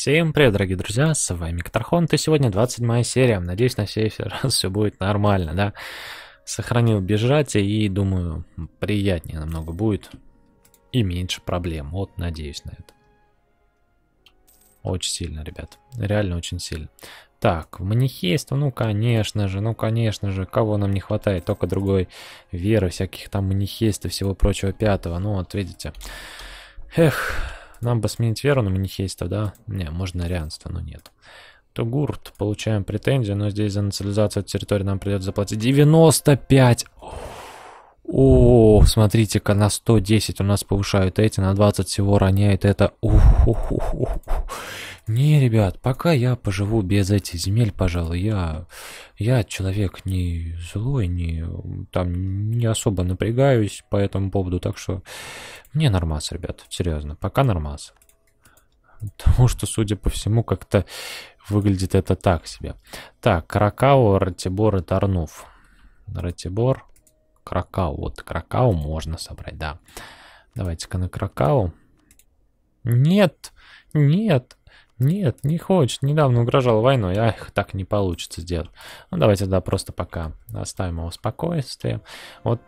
Всем привет, дорогие друзья, с вами Катархон, и сегодня 27 серия, надеюсь, на сей раз все будет нормально, да? Сохранил бежать, и думаю, приятнее намного будет, и меньше проблем, вот надеюсь на это. Очень сильно, ребят, реально очень сильно. Так, манихейство, ну конечно же, ну конечно же, кого нам не хватает, только другой веры, всяких там манихейств и всего прочего пятого, ну вот видите. Эх, нам бы сменить веру на манихейство, да? Не, можно арианство, но нет. Тугурт, получаем претензию, но здесь за национализацию территории нам придется заплатить 95. О, смотрите-ка, на 110 у нас повышают эти, на 20 всего роняет это. Ух, ух, ух, ух. «Не, ребят, пока я поживу без этих земель, пожалуй, я, я человек не злой, не, там, не особо напрягаюсь по этому поводу, так что мне нормас, ребят, серьезно, пока нормас». Потому что, судя по всему, как-то выглядит это так себе. Так, Кракау, Ратибор и Тарнув. Ратибор, Кракау. Вот Кракау можно собрать, да. Давайте-ка на Кракау. Нет, нет, нет, не хочет. Недавно угрожал войной. Ах, так не получится сделать. Ну, давайте тогда просто пока оставим его в спокойствии. Вот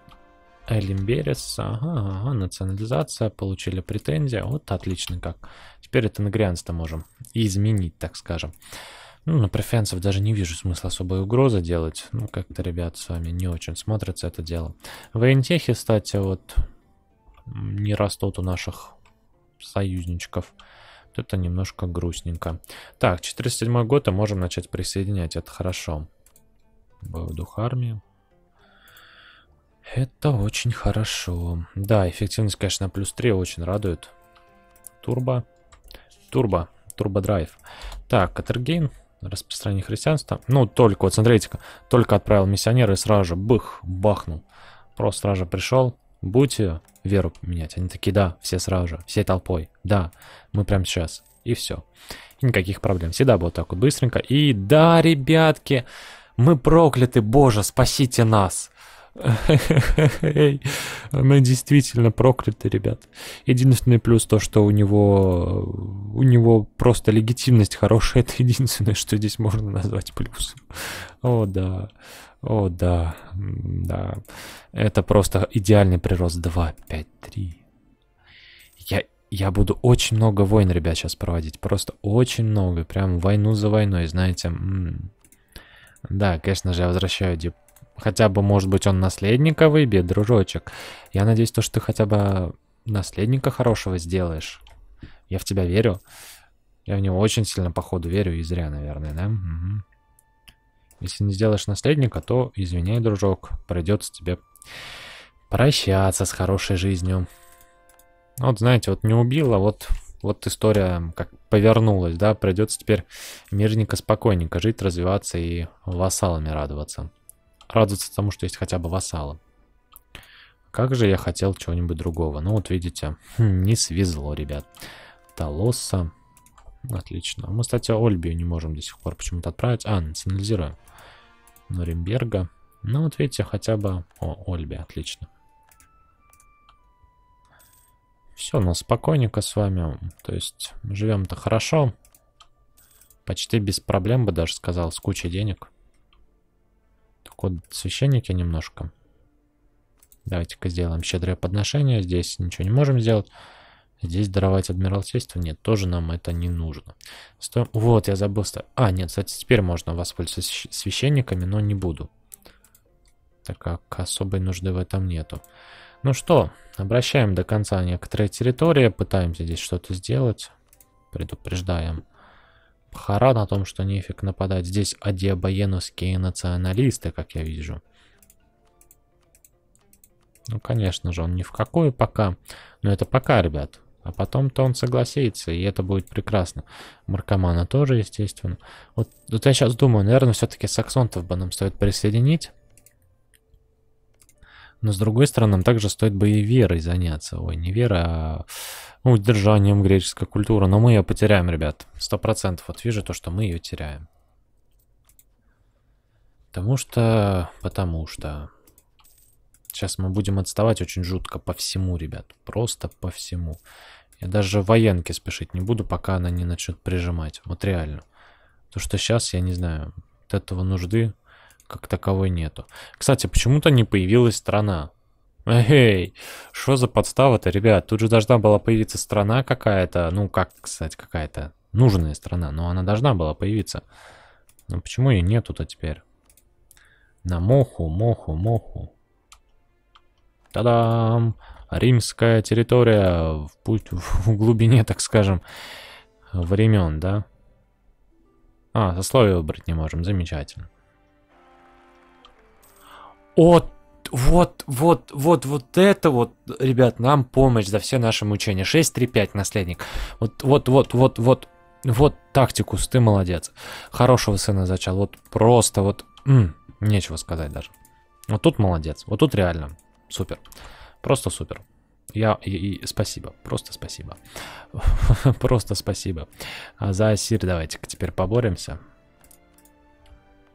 Элимберес, ага, ага, национализация, получили претензии, Вот отлично как. Теперь это на грянство можем изменить, так скажем. Ну, на префенсов даже не вижу смысла особой угрозы делать. Ну, как-то, ребят, с вами не очень смотрится это дело. В Воентехи, кстати, вот не растут у наших союзничков. Это немножко грустненько. Так, 47 год, а можем начать присоединять, это хорошо. Бой дух армии. Это очень хорошо. Да, эффективность, конечно, плюс 3 очень радует. Турбо. Турбо. турбо драйв. Так, Катергейн. Распространение христианства. Ну, только, вот смотрите, только отправил миссионера и сразу же бых, бахнул. Просто сразу же пришел, будете веру менять? Они такие, да, все сразу же, всей толпой, да, мы прямо сейчас. И все. никаких проблем. Всегда было так вот быстренько. И да, ребятки, мы прокляты, боже, спасите нас. Мы действительно прокляты, ребят. Единственный плюс то, что у него у него просто легитимность хорошая, это единственное, что здесь можно назвать плюсом. О, да. О, да. Да. Это просто идеальный прирост 2, 5, 3. Я, я буду очень много войн, ребят, сейчас проводить. Просто очень много. Прям войну за войной, знаете. Да, конечно же, я возвращаю деп Хотя бы, может быть, он наследника выбьет, дружочек. Я надеюсь, то, что ты хотя бы наследника хорошего сделаешь. Я в тебя верю. Я в него очень сильно, походу, верю. И зря, наверное, да? Угу. Если не сделаешь наследника, то, извиняй, дружок, придется тебе прощаться с хорошей жизнью. Вот, знаете, вот не убила, вот, вот история как повернулась, да, придется теперь мирненько, спокойненько жить, развиваться и вассалами радоваться радоваться тому, что есть хотя бы вассалы. Как же я хотел чего-нибудь другого. Ну вот видите, хм, не свезло, ребят. Толоса. Отлично. Мы, кстати, Ольбию не можем до сих пор почему-то отправить. А, национализируем. Нурemberga. Ну вот видите, хотя бы... О, Ольби, отлично. Все у ну, нас спокойненько с вами. То есть живем-то хорошо. Почти без проблем бы даже сказал, с кучей денег код священники немножко. Давайте-ка сделаем щедрое подношение. Здесь ничего не можем сделать. Здесь даровать адмиралтейство? Нет, тоже нам это не нужно. Сто... Вот, я забыл. А, нет, кстати, теперь можно воспользоваться священниками, но не буду. Так как особой нужды в этом нету. Ну что, обращаем до конца некоторые территории, пытаемся здесь что-то сделать, предупреждаем Харан о том, что нефиг нападать. Здесь адиабаеновские националисты, как я вижу. Ну, конечно же, он ни в какую пока. Но это пока, ребят. А потом-то он согласится, и это будет прекрасно. Маркомана тоже, естественно. Вот, вот я сейчас думаю, наверное, все-таки саксонтов бы нам стоит присоединить. Но с другой стороны, нам также стоит бы и верой заняться. Ой, не вера, а удержанием греческой культуры. Но мы ее потеряем, ребят. Сто процентов. Вот вижу то, что мы ее теряем. Потому что... Потому что... Сейчас мы будем отставать очень жутко по всему, ребят. Просто по всему. Я даже военки спешить не буду, пока она не начнет прижимать. Вот реально. То, что сейчас, я не знаю, от этого нужды как таковой нету. Кстати, почему-то не появилась страна. Эй, что за подстава-то, ребят? Тут же должна была появиться страна какая-то. Ну, как, кстати, какая-то нужная страна. Но она должна была появиться. Но почему ее нету-то теперь? На моху, моху, моху. Та-дам! Римская территория в, путь, в глубине, так скажем, времен, да? А, сословие выбрать не можем, замечательно. От вот, вот, вот, вот это вот, ребят, нам помощь за все наши мучения. 6-3-5, наследник. Вот, вот, вот, вот, вот, вот тактикус, ты молодец. Хорошего сына зачал. Вот просто вот, м, нечего сказать даже. Вот тут молодец. Вот тут реально супер. Просто супер. Я и, и спасибо, просто спасибо. просто спасибо. А за Асир давайте-ка теперь поборемся.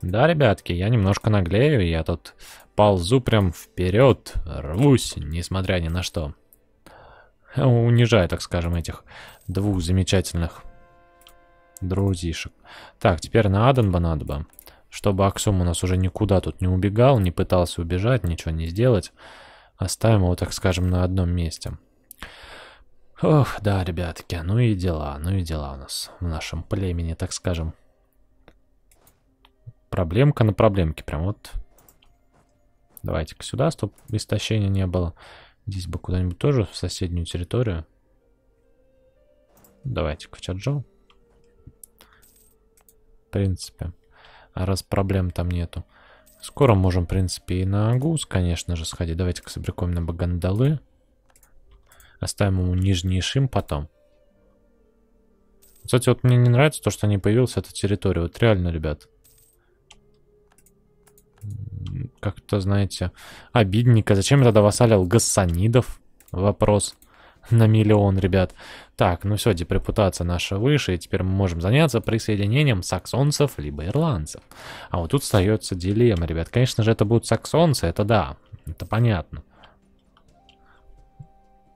Да, ребятки, я немножко наглею, я тут ползу прям вперед, рвусь, несмотря ни на что. Унижаю, так скажем, этих двух замечательных друзишек. Так, теперь на Аденба надо бы, чтобы Аксум у нас уже никуда тут не убегал, не пытался убежать, ничего не сделать. Оставим его, так скажем, на одном месте. Ох, да, ребятки, ну и дела, ну и дела у нас в нашем племени, так скажем. Проблемка на проблемке. Прям вот. Давайте-ка сюда, чтобы истощения не было. Здесь бы куда-нибудь тоже в соседнюю территорию. Давайте-ка в Чаджоу. В принципе. А раз проблем там нету. Скоро можем, в принципе, и на Агус, конечно же, сходить. Давайте-ка соберем на Багандалы. Оставим ему нижний шим потом. Кстати, вот мне не нравится то, что не появилась эта территория. Вот реально, ребят как-то, знаете, обидненько. Зачем я тогда вассалил гассанидов? Вопрос на миллион, ребят. Так, ну все, депрепутация наша выше, и теперь мы можем заняться присоединением саксонцев либо ирландцев. А вот тут остается дилемма, ребят. Конечно же, это будут саксонцы, это да, это понятно.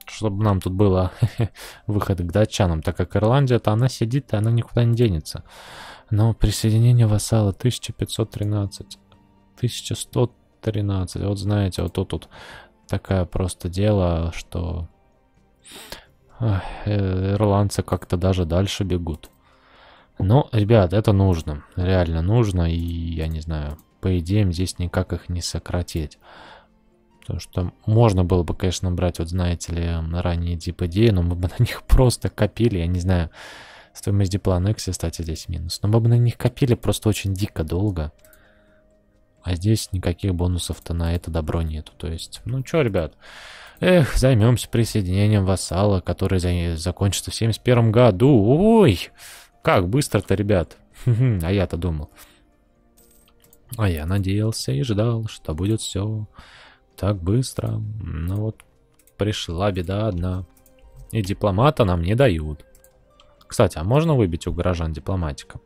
Чтобы нам тут было выход к датчанам, так как Ирландия-то она сидит, и она никуда не денется. Но присоединение вассала 1513. 1113. Вот знаете, вот тут, тут такая просто дело, что э, ирландцы как-то даже дальше бегут. Но, ребят, это нужно. Реально нужно. И, я не знаю, по идее, здесь никак их не сократить. Потому что можно было бы, конечно, брать, вот знаете ли, ранние дип идеи, но мы бы на них просто копили, я не знаю, стоимость диплана X, кстати, здесь минус. Но мы бы на них копили просто очень дико долго. А здесь никаких бонусов-то на это добро нету. То есть, ну чё, ребят, эх, займемся присоединением вассала, который за... закончится в 71 году. Ой, как быстро-то, ребят. А я-то думал. А я надеялся и ждал, что будет все так быстро. Но ну вот пришла беда одна. И дипломата нам не дают. Кстати, а можно выбить у горожан дипломатика?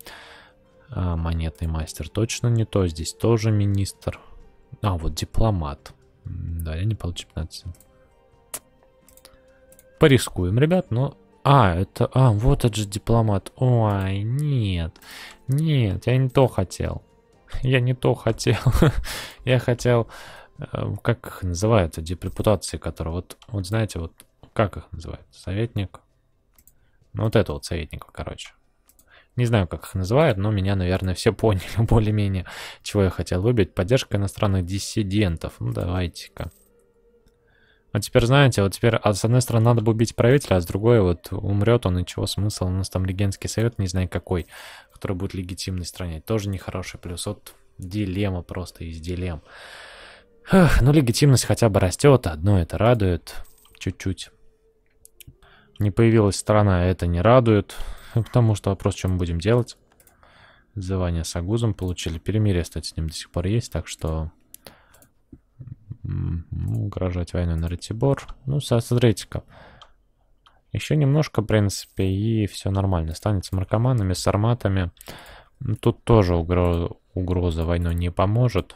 А, монетный мастер точно не то. Здесь тоже министр. А, вот дипломат. Да, я не получил 15. Порискуем, ребят, но... А, это... А, вот этот же дипломат. Ой, нет. Нет, я не то хотел. Я не то хотел. я хотел... Э, как их называют? Депрепутации, которые... Вот, вот знаете, вот... Как их называют? Советник? Ну, вот это вот советников, короче. Не знаю, как их называют, но меня, наверное, все поняли более-менее, чего я хотел выбить. Поддержка иностранных диссидентов. Ну, давайте-ка. А теперь, знаете, вот теперь, а с одной стороны, надо бы убить правителя, а с другой, вот, умрет он, и чего смысл? У нас там легенский совет, не знаю какой, который будет легитимной стране. Тоже нехороший плюс. Вот дилемма просто из дилемм. Эх, ну, легитимность хотя бы растет, одно это радует. Чуть-чуть. Не появилась страна, а это не радует. Потому что вопрос, чем мы будем делать. Звание с Агузом получили. Перемирие, кстати, с ним до сих пор есть, так что... Ну, угрожать войной на Ратибор. Ну, смотрите-ка. Еще немножко, в принципе, и все нормально. Станет с маркоманами, с арматами. Ну, тут тоже угроз... угроза войной не поможет.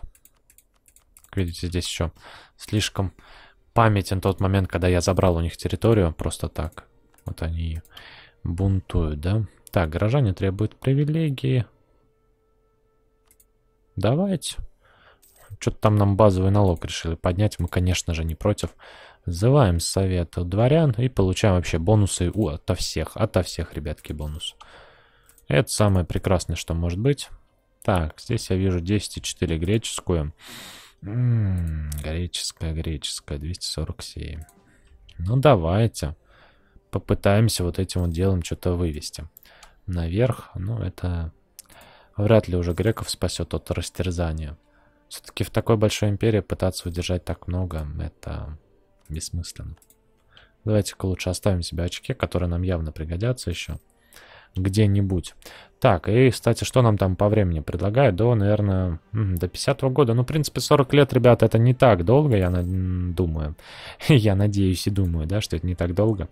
Как видите, здесь еще слишком памятен тот момент, когда я забрал у них территорию просто так. Вот они бунтуют, да? Так, горожане требуют привилегии. Давайте. Что-то там нам базовый налог решили поднять. Мы, конечно же, не против. Взываем совет дворян и получаем вообще бонусы у, ото всех. Ото всех, ребятки, бонус. Это самое прекрасное, что может быть. Так, здесь я вижу 10,4 греческую. М м-м, -м, греческая, греческая, 247. Ну, давайте. Давайте попытаемся вот этим вот делом что-то вывести наверх. Ну, это вряд ли уже греков спасет от растерзания. Все-таки в такой большой империи пытаться удержать так много, это бессмысленно. Давайте-ка лучше оставим себе очки, которые нам явно пригодятся еще где-нибудь. Так, и, кстати, что нам там по времени предлагают? До, наверное, до 50-го года. Ну, в принципе, 40 лет, ребята, это не так долго, я думаю. я надеюсь и думаю, да, что это не так долго.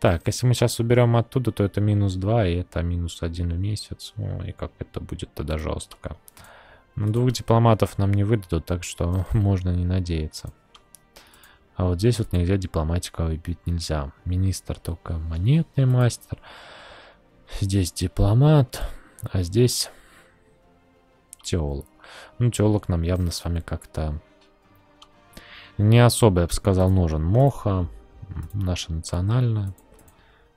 Так, если мы сейчас уберем оттуда, то это минус 2, и это минус 1 в месяц. Ой, как это будет тогда жестко. Ну, двух дипломатов нам не выдадут, так что можно не надеяться. А вот здесь вот нельзя дипломатика выбить, нельзя. Министр только монетный мастер. Здесь дипломат, а здесь теолог. Ну, теолог нам явно с вами как-то не особо, я бы сказал, нужен. Моха, наша национальная.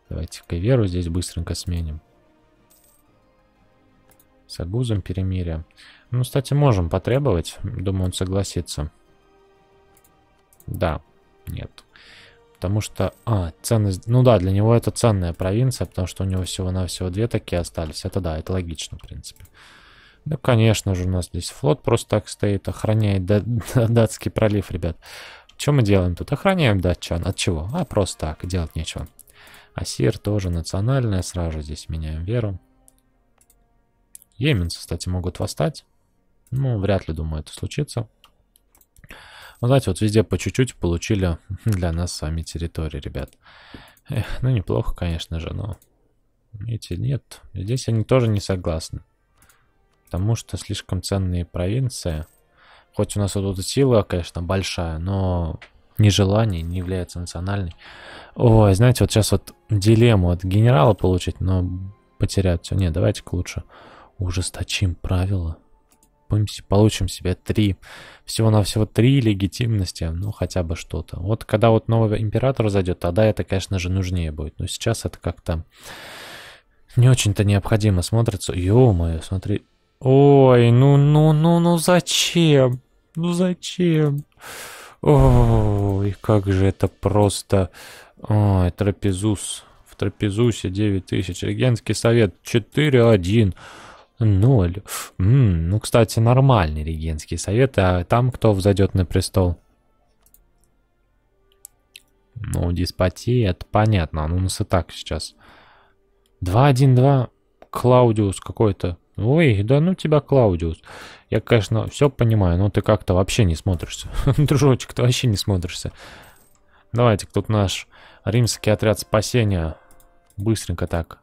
Давайте-ка веру здесь быстренько сменим. С Агузом перемирие. Ну, кстати, можем потребовать. Думаю, он согласится. Да, нет. Потому что... А, ценность... Ну да, для него это ценная провинция, потому что у него всего-навсего две такие остались. Это да, это логично, в принципе. Ну, конечно же, у нас здесь флот просто так стоит, охраняет датский пролив, ребят. Что мы делаем тут? Охраняем датчан. От чего? А, просто так, делать нечего. Асир тоже национальная, сразу же здесь меняем веру. Йеменцы, кстати, могут восстать. Ну, вряд ли, думаю, это случится. Ну, знаете, вот везде по чуть-чуть получили для нас с вами территории, ребят. Эх, ну, неплохо, конечно же, но... Эти нет. Здесь они тоже не согласны. Потому что слишком ценные провинции. Хоть у нас вот эта сила, конечно, большая, но нежелание не является национальной. Ой, знаете, вот сейчас вот дилемму от генерала получить, но потерять все. Нет, давайте-ка лучше ужесточим правила получим себе три, всего-навсего три легитимности, ну хотя бы что-то. Вот когда вот новый император зайдет, тогда это, конечно же, нужнее будет. Но сейчас это как-то не очень-то необходимо смотрится. Ё-моё, смотри. Ой, ну-ну-ну-ну зачем? Ну зачем? Ой, как же это просто... Ой, трапезус. В трапезусе 9000. Регентский совет 4-1. Ноль. М -м, ну, кстати, нормальный регенский совет. А там кто взойдет на престол? Ну, деспотия, это понятно. А ну, у нас и так сейчас. 2-1-2. Клаудиус какой-то. Ой, да ну тебя, Клаудиус. Я, конечно, все понимаю, но ты как-то вообще не смотришься. Дружочек, ты вообще не смотришься. Давайте, тут наш римский отряд спасения. Быстренько так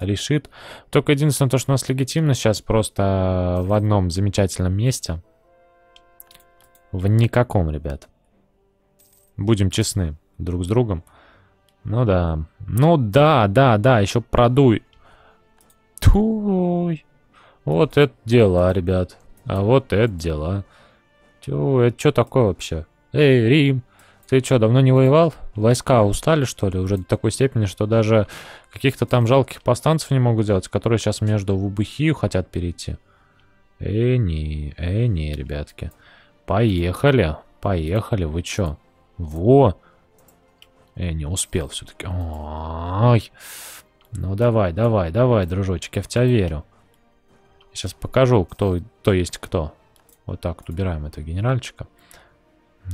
решит. Только единственное, то, что у нас легитимно сейчас просто в одном замечательном месте. В никаком, ребят. Будем честны друг с другом. Ну да. Ну да, да, да, еще продуй. Туй. Вот это дела, ребят. А вот это дела. Тю, это что такое вообще? Эй, Рим, ты что, давно не воевал? войска устали, что ли, уже до такой степени, что даже каких-то там жалких повстанцев не могут делать, которые сейчас между в Убыхию хотят перейти. Э, не, э, не, ребятки. Поехали, поехали, вы чё? Во! Э, не успел все таки Ой! Ну давай, давай, давай, дружочек, я в тебя верю. Сейчас покажу, кто, кто есть кто. Вот так вот убираем этого генеральчика.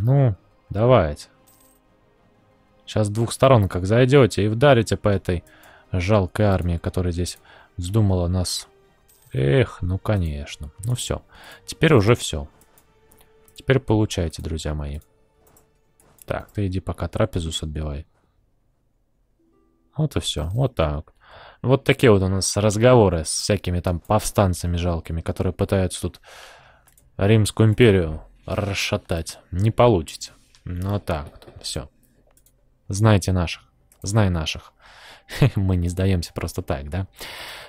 Ну, давайте. Сейчас с двух сторон как зайдете и вдарите по этой жалкой армии, которая здесь вздумала нас... Эх, ну конечно. Ну все. Теперь уже все. Теперь получайте, друзья мои. Так, ты иди пока трапезу отбивай. Вот и все. Вот так. Вот такие вот у нас разговоры с всякими там повстанцами жалкими, которые пытаются тут Римскую империю расшатать. Не получится. Ну так, все. Знаете наших. Знай наших. Мы не сдаемся просто так, да?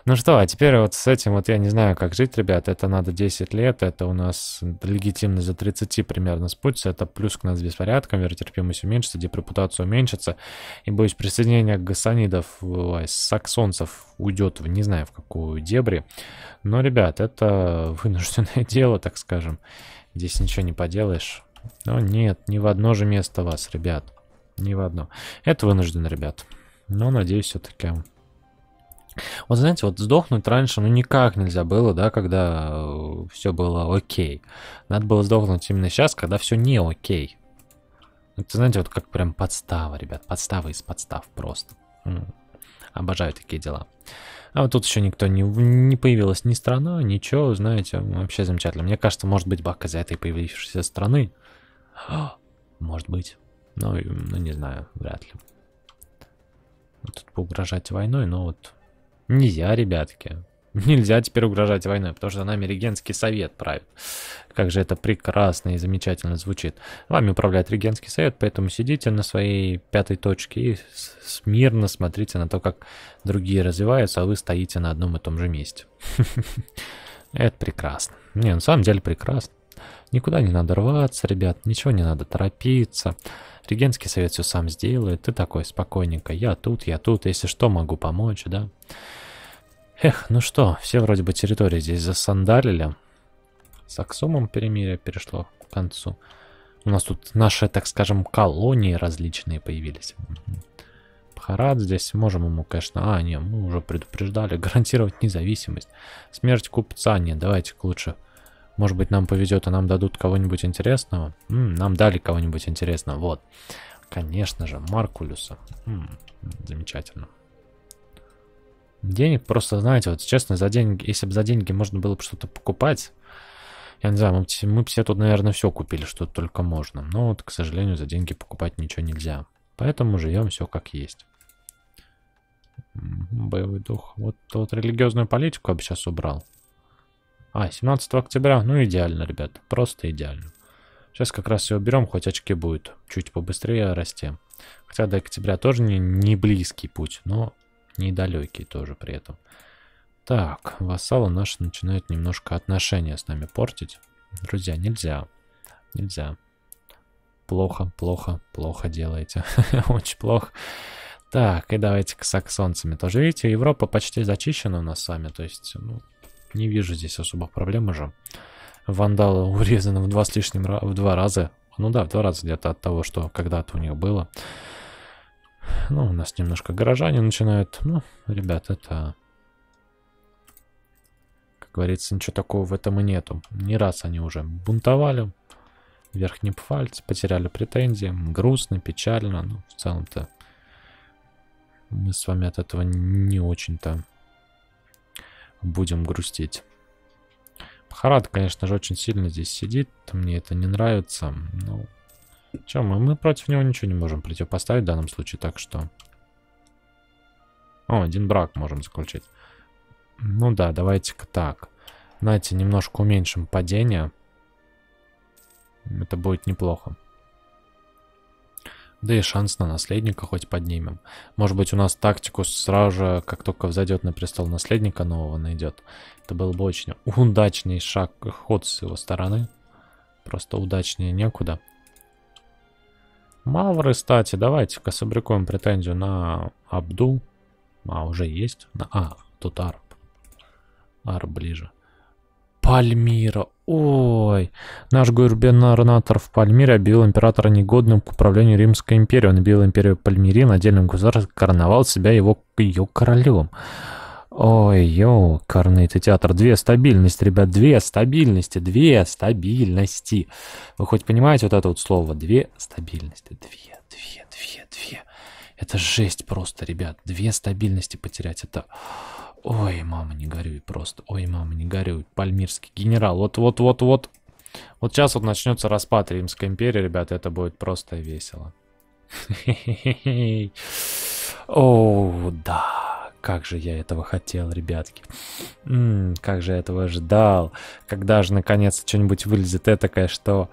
Ну что, а теперь вот с этим вот я не знаю, как жить, ребят. Это надо 10 лет, это у нас легитимно за 30 примерно спутится. Это плюс к нас беспорядкам, веротерпимость уменьшится, депрепутация уменьшится. И, боюсь, присоединение гасанидов, саксонцев уйдет, в, не знаю, в какую дебри. Но, ребят, это вынужденное дело, так скажем. Здесь ничего не поделаешь. Но нет, ни в одно же место вас, ребят. Ни в одно. Это вынужден, ребят. Но, надеюсь, все-таки... Вот знаете, вот сдохнуть раньше, ну никак нельзя было, да, когда э, все было окей. Надо было сдохнуть именно сейчас, когда все не окей. Это, знаете, вот как прям подстава, ребят, подстава из подстав просто. М -м. Обожаю такие дела. А вот тут еще никто не, не появилась ни страна, ничего, знаете, вообще замечательно. Мне кажется, может быть, бак из-за этой появившейся страны. Может быть. Ну, ну не знаю, вряд ли. Тут поугрожать войной, но вот нельзя, ребятки. Нельзя теперь угрожать войной, потому что нами регенский совет правит. Как же это прекрасно и замечательно звучит. Вами управляет регенский совет, поэтому сидите на своей пятой точке и смирно смотрите на то, как другие развиваются, а вы стоите на одном и том же месте. Это прекрасно. Не, на самом деле прекрасно. Никуда не надо рваться, ребят, ничего не надо торопиться. Регентский совет все сам сделает. Ты такой, спокойненько, я тут, я тут, если что, могу помочь, да? Эх, ну что, все вроде бы территории здесь засандалили. С Аксумом перемирие перешло к концу. У нас тут наши, так скажем, колонии различные появились. Харат здесь можем ему, конечно... А, не, мы уже предупреждали. Гарантировать независимость. Смерть купца. Не, давайте лучше может быть, нам повезет, а нам дадут кого-нибудь интересного. М -м, нам дали кого-нибудь интересного, вот. Конечно же, Маркулюса. М -м, замечательно. Денег просто, знаете, вот честно, за деньги, если бы за деньги можно было бы что-то покупать, я не знаю, мы, мы все тут, наверное, все купили, что -то только можно. Но вот, к сожалению, за деньги покупать ничего нельзя. Поэтому живем все как есть. Боевой дух. Вот, вот религиозную политику я бы сейчас убрал. А, 17 октября. Ну, идеально, ребят. Просто идеально. Сейчас как раз все уберем, хоть очки будет. Чуть побыстрее растем. Хотя до октября тоже не, не близкий путь, но недалекий тоже при этом. Так, вассалы наши начинают немножко отношения с нами портить. Друзья, нельзя. Нельзя. Плохо, плохо, плохо делаете. Очень плохо. Так, и давайте к саксонцами тоже. Видите, Европа почти зачищена у нас с вами, то есть, ну, не вижу здесь особых проблем уже. Вандалы урезаны в два с лишним в два раза. Ну да, в два раза где-то от того, что когда-то у них было. Ну, у нас немножко горожане начинают. Ну, ребят, это... Как говорится, ничего такого в этом и нету. Не раз они уже бунтовали. Верхний пфальц, потеряли претензии. Грустно, печально. Ну, в целом-то мы с вами от этого не очень-то будем грустить. Бхарат, конечно же, очень сильно здесь сидит. Мне это не нравится. Ну, чем мы? Мы против него ничего не можем противопоставить в данном случае, так что... О, один брак можем заключить. Ну да, давайте-ка так. Знаете, немножко уменьшим падение. Это будет неплохо. Да и шанс на наследника хоть поднимем. Может быть, у нас тактику сразу же, как только взойдет на престол наследника нового, найдет. Это был бы очень удачный шаг, ход с его стороны. Просто удачнее некуда. Мавры, кстати, давайте-ка сабрикуем претензию на Абдул. А, уже есть. На... А, тут Арб. Арб ближе. Пальмира. Ой, наш губернатор в Пальмире объявил императора негодным к управлению Римской империей. Он объявил империю Пальмирин а отдельным государством, короновал себя его, ее королем. Ой, йоу, Корнет театр. Две стабильности, ребят, две стабильности, две стабильности. Вы хоть понимаете вот это вот слово? Две стабильности, две, две, две, две. Это жесть просто, ребят. Две стабильности потерять, это... Ой, мама, не горюй просто. Ой, мама, не горюй. Пальмирский генерал. Вот-вот-вот-вот. Вот сейчас вот начнется распад Римской империи, ребята. Это будет просто весело. О, да. Как же я этого хотел, ребятки. М -м, как же я этого ждал. Когда же наконец что-нибудь вылезет этакое, что...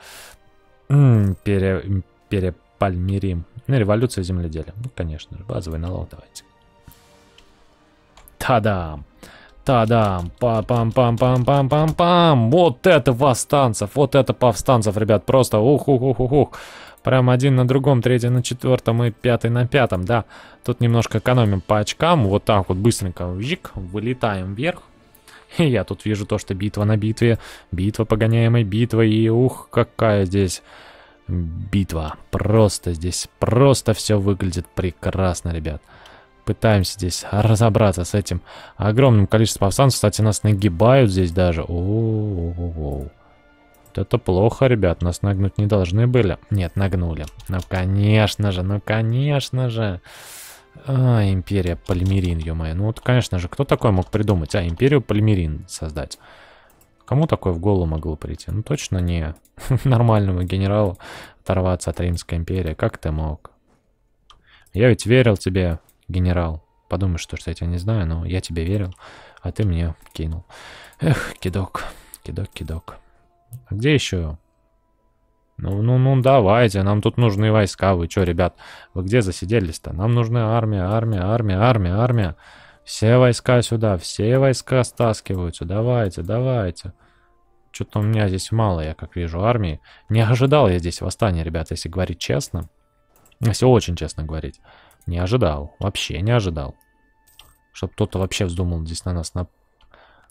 М пере... Перепальмирим. Ну, революция земледелия. Ну, конечно же, базовый налог давайте. Та-дам! Та-дам! пам пам Вот это восстанцев! Вот это повстанцев, ребят! Просто ух-ух-ух-ух! ух, Прям один на другом, третий на четвертом и пятый на пятом, да. Тут немножко экономим по очкам. Вот так вот быстренько, жик, вылетаем вверх. И я тут вижу то, что битва на битве, битва погоняемой битвой, и ух, какая здесь битва. Просто здесь, просто все выглядит прекрасно, ребят пытаемся здесь разобраться с этим огромным количеством повстанцев. Кстати, нас нагибают здесь даже. О -о -о -о. Вот это плохо, ребят. Нас нагнуть не должны были. Нет, нагнули. Ну, конечно же, ну, конечно же. А, империя Пальмирин, ё-моё. Ну, вот, конечно же, кто такой мог придумать? А, империю Пальмирин создать. Кому такое в голову могло прийти? Ну, точно не нормальному генералу оторваться от Римской империи. Как ты мог? Я ведь верил тебе, генерал. Подумай, что, что я тебя не знаю, но я тебе верил, а ты мне кинул. Эх, кидок, кидок, кидок. А где еще? Ну, ну, ну, давайте, нам тут нужны войска. Вы что, ребят, вы где засиделись-то? Нам нужны армия, армия, армия, армия, армия. Все войска сюда, все войска стаскиваются. Давайте, давайте. Что-то у меня здесь мало, я как вижу, армии. Не ожидал я здесь восстания, ребят, если говорить честно. Если очень честно говорить. Не ожидал. Вообще не ожидал. Чтоб кто-то вообще вздумал здесь на нас на...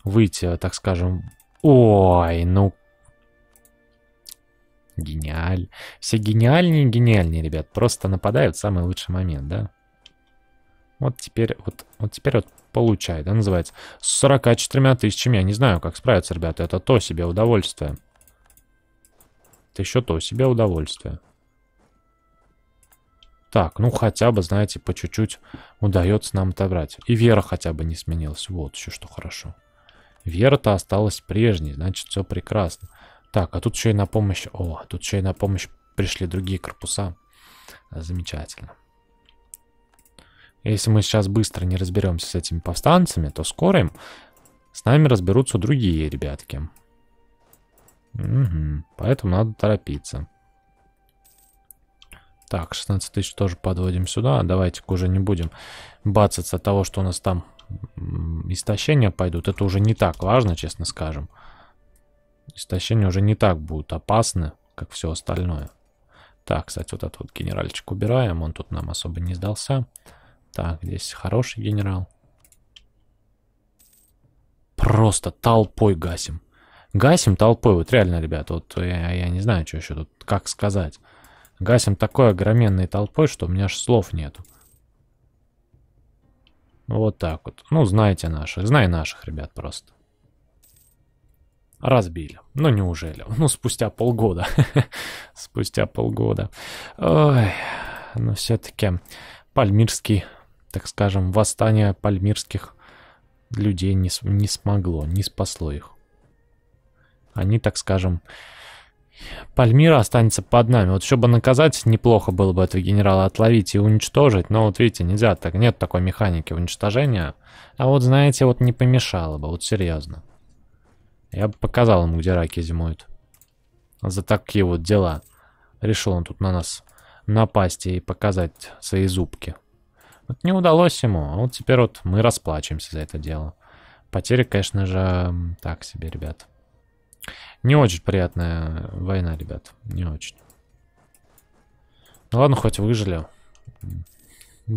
выйти, так скажем. Ой, ну... Гениаль. Все гениальнее и гениальнее, ребят. Просто нападают в самый лучший момент, да? Вот теперь вот, вот теперь вот получает, да, называется. С 44 тысячами я не знаю, как справиться, ребята. Это то себе удовольствие. Это еще то себе удовольствие. Так, ну хотя бы, знаете, по чуть-чуть удается нам отобрать. И вера хотя бы не сменилась. Вот еще что хорошо. Вера-то осталась прежней, значит, все прекрасно. Так, а тут еще и на помощь... О, тут еще и на помощь пришли другие корпуса. Замечательно. Если мы сейчас быстро не разберемся с этими повстанцами, то скоро им с нами разберутся другие ребятки. Угу, поэтому надо торопиться. Так, 16 тысяч тоже подводим сюда. Давайте-ка уже не будем бацаться от того, что у нас там истощения пойдут. Это уже не так важно, честно скажем. Истощения уже не так будут опасны, как все остальное. Так, кстати, вот этот вот генеральчик убираем. Он тут нам особо не сдался. Так, здесь хороший генерал. Просто толпой гасим. Гасим толпой, вот реально, ребят, вот я, я не знаю, что еще тут, как сказать. Гасим такой огроменной толпой, что у меня аж слов нету. Вот так вот. Ну, знаете наших. Знай наших, ребят, просто. Разбили. Ну, неужели? Ну, спустя полгода. спустя полгода. Ой, но ну, все-таки пальмирский, так скажем, восстание пальмирских людей не, не смогло, не спасло их. Они, так скажем, Пальмира останется под нами. Вот чтобы наказать, неплохо было бы этого генерала отловить и уничтожить. Но вот видите, нельзя так. Нет такой механики уничтожения. А вот, знаете, вот не помешало бы. Вот серьезно. Я бы показал ему, где раки зимуют. За такие вот дела. Решил он тут на нас напасть и показать свои зубки. Вот не удалось ему. А вот теперь вот мы расплачиваемся за это дело. Потери, конечно же, так себе, ребят. Не очень приятная война, ребят. Не очень. Ну ладно, хоть выжили.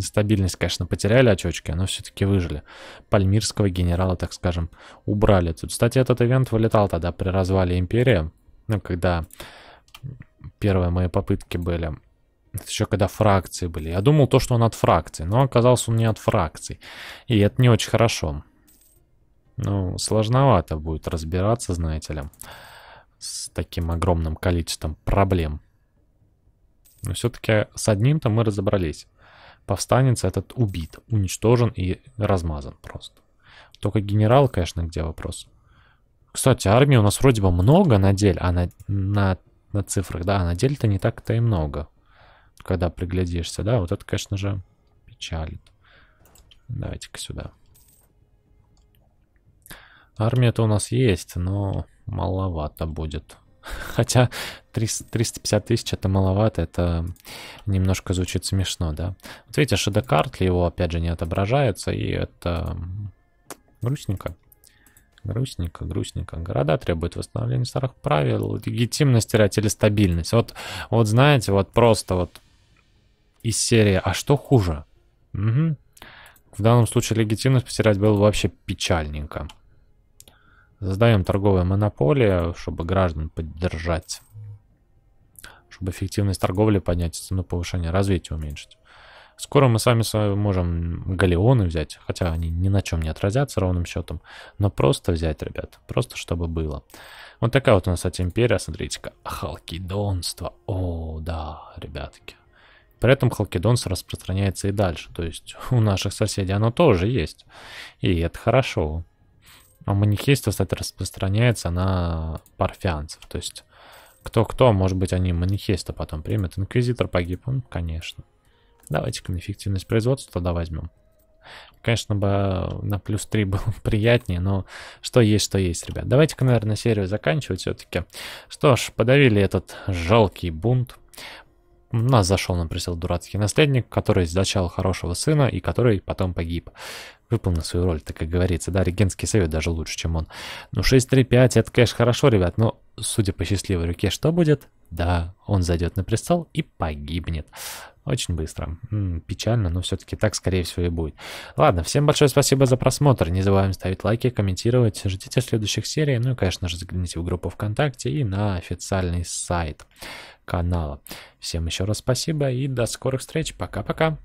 Стабильность, конечно, потеряли очочки, но все-таки выжили. Пальмирского генерала, так скажем, убрали. Тут, кстати, этот ивент вылетал тогда при развале Империи. Ну, когда первые мои попытки были. Это еще когда фракции были. Я думал то, что он от фракции, но оказался он не от фракций. И это не очень хорошо. Ну, сложновато будет разбираться, знаете ли, с таким огромным количеством проблем. Но все-таки с одним-то мы разобрались. Повстанец этот убит, уничтожен и размазан просто. Только генерал, конечно, где вопрос. Кстати, армии у нас вроде бы много на деле, а на, на, на цифрах, да, а на деле-то не так-то и много. Когда приглядишься, да, вот это, конечно же, печалит. Давайте-ка сюда. Армия-то у нас есть, но маловато будет. Хотя 300, 350 тысяч это маловато, это немножко звучит смешно, да. Вот видите, шедокартли его опять же не отображается, и это грустненько. Грустненько, грустненько. Города требуют восстановления старых правил, легитимность терять или стабильность. Вот, вот знаете, вот просто вот из серии «А что хуже?» угу. В данном случае легитимность потерять было вообще печальненько. Создаем торговые монополии, чтобы граждан поддержать. Чтобы эффективность торговли поднять, цену повышения развитие уменьшить. Скоро мы сами можем галеоны взять, хотя они ни на чем не отразятся ровным счетом, но просто взять, ребят, просто чтобы было. Вот такая вот у нас, кстати, империя, смотрите-ка, халкидонство, о, да, ребятки. При этом халкидонство распространяется и дальше, то есть у наших соседей оно тоже есть, и это хорошо. А манихейство, кстати, распространяется на парфянцев. То есть, кто-кто, может быть, они манихейство потом примет. Инквизитор погиб, конечно. Давайте-ка эффективность производства тогда возьмем. Конечно, бы на плюс 3 было приятнее, но что есть, что есть, ребят. Давайте-ка, наверное, серию заканчивать все-таки. Что ж, подавили этот жалкий бунт. У нас зашел на присел дурацкий наследник, который изначал хорошего сына и который потом погиб выполнил свою роль, так как говорится, да, регентский совет даже лучше, чем он. Ну, 6-3-5, это, конечно, хорошо, ребят, но, судя по счастливой руке, что будет? Да, он зайдет на престол и погибнет. Очень быстро. М -м, печально, но все-таки так, скорее всего, и будет. Ладно, всем большое спасибо за просмотр. Не забываем ставить лайки, комментировать. Ждите следующих серий. Ну и, конечно же, загляните в группу ВКонтакте и на официальный сайт канала. Всем еще раз спасибо и до скорых встреч. Пока-пока.